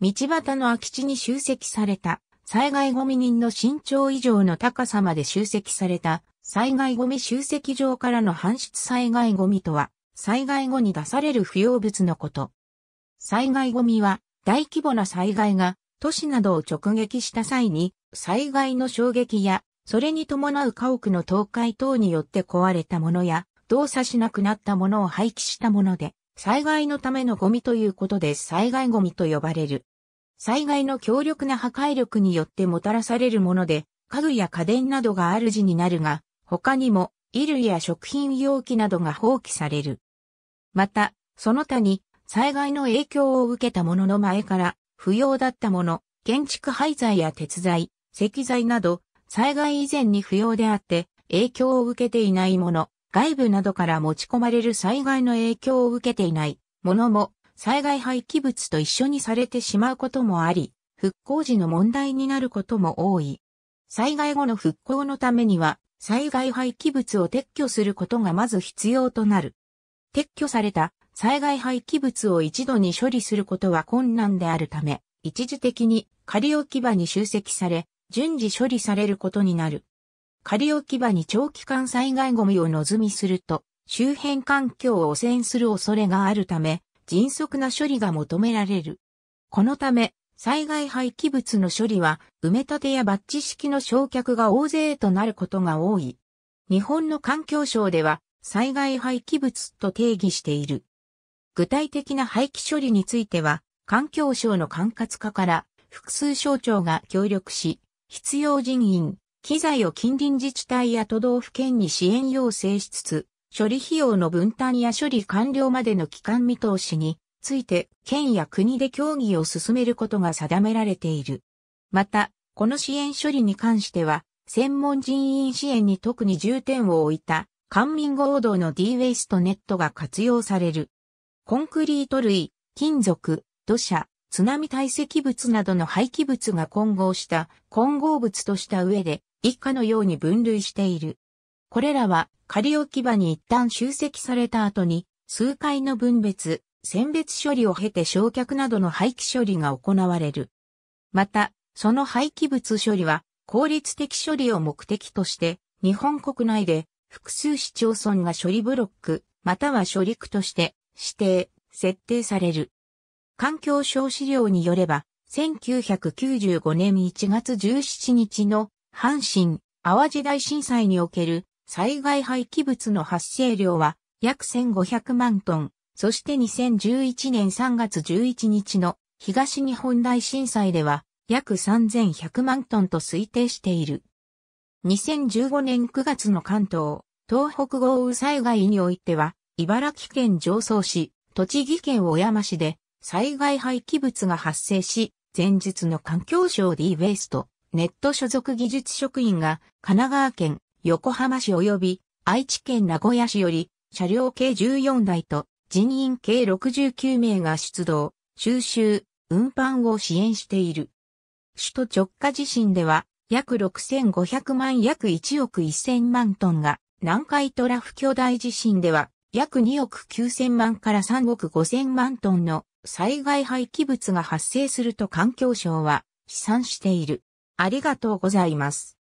道端の空き地に集積された災害ゴミ人の身長以上の高さまで集積された災害ゴミ集積場からの搬出災害ゴミとは災害後に出される不要物のこと。災害ゴミは大規模な災害が都市などを直撃した際に災害の衝撃やそれに伴う家屋の倒壊等によって壊れたものや動作しなくなったものを廃棄したもので災害のためのゴミということで災害ゴミと呼ばれる。災害の強力な破壊力によってもたらされるもので、家具や家電などが主になるが、他にも衣類や食品容器などが放棄される。また、その他に災害の影響を受けたものの前から不要だったもの、建築廃材や鉄材、石材など災害以前に不要であって影響を受けていないもの、外部などから持ち込まれる災害の影響を受けていないものも災害廃棄物と一緒にされてしまうこともあり、復興時の問題になることも多い。災害後の復興のためには、災害廃棄物を撤去することがまず必要となる。撤去された災害廃棄物を一度に処理することは困難であるため、一時的に仮置き場に集積され、順次処理されることになる。仮置き場に長期間災害ゴミを望みすると、周辺環境を汚染する恐れがあるため、迅速な処理が求められる。このため、災害廃棄物の処理は、埋め立てやバッジ式の焼却が大勢となることが多い。日本の環境省では、災害廃棄物と定義している。具体的な廃棄処理については、環境省の管轄課から複数省庁が協力し、必要人員、機材を近隣自治体や都道府県に支援要請しつつ、処理費用の分担や処理完了までの期間見通しについて県や国で協議を進めることが定められている。また、この支援処理に関しては、専門人員支援に特に重点を置いた、官民合同の D ウェイストネットが活用される。コンクリート類、金属、土砂、津波堆積物などの廃棄物が混合した混合物とした上で、以下のように分類している。これらは仮置き場に一旦集積された後に、数回の分別、選別処理を経て焼却などの廃棄処理が行われる。また、その廃棄物処理は、効率的処理を目的として、日本国内で複数市町村が処理ブロック、または処理区として指定、設定される。環境省資料によれば、1995年1月17日の阪神淡路大震災における災害廃棄物の発生量は約1500万トン、そして2011年3月11日の東日本大震災では約3100万トンと推定している。2015年9月の関東、東北豪雨災害においては、茨城県上総市、栃木県小山市で災害廃棄物が発生し、前日の環境省 D ウェイスとネット所属技術職員が神奈川県横浜市及び愛知県名古屋市より車両計14台と人員計69名が出動、収集、運搬を支援している。首都直下地震では約6500万約1億1000万トンが、南海トラフ巨大地震では約2億9000万から3億5000万トンの災害廃棄物が発生すると環境省は試算している。ありがとうございます。